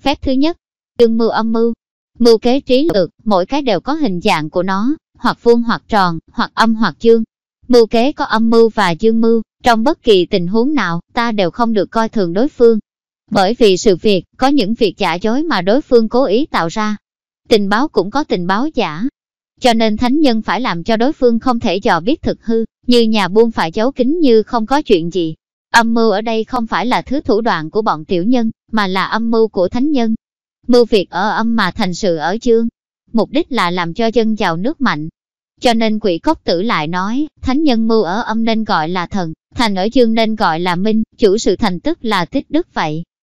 Phép thứ nhất, dương mưu âm mưu. Mưu kế trí lược, mỗi cái đều có hình dạng của nó, hoặc vuông hoặc tròn, hoặc âm hoặc dương. Mưu kế có âm mưu và dương mưu, trong bất kỳ tình huống nào, ta đều không được coi thường đối phương. Bởi vì sự việc, có những việc giả dối mà đối phương cố ý tạo ra. Tình báo cũng có tình báo giả. Cho nên thánh nhân phải làm cho đối phương không thể dò biết thực hư, như nhà buôn phải giấu kín như không có chuyện gì. Âm mưu ở đây không phải là thứ thủ đoạn của bọn tiểu nhân, mà là âm mưu của thánh nhân. Mưu việc ở âm mà thành sự ở chương, mục đích là làm cho dân giàu nước mạnh. Cho nên quỷ cốc tử lại nói, thánh nhân mưu ở âm nên gọi là thần, thành ở dương nên gọi là minh, chủ sự thành tức là tích đức vậy.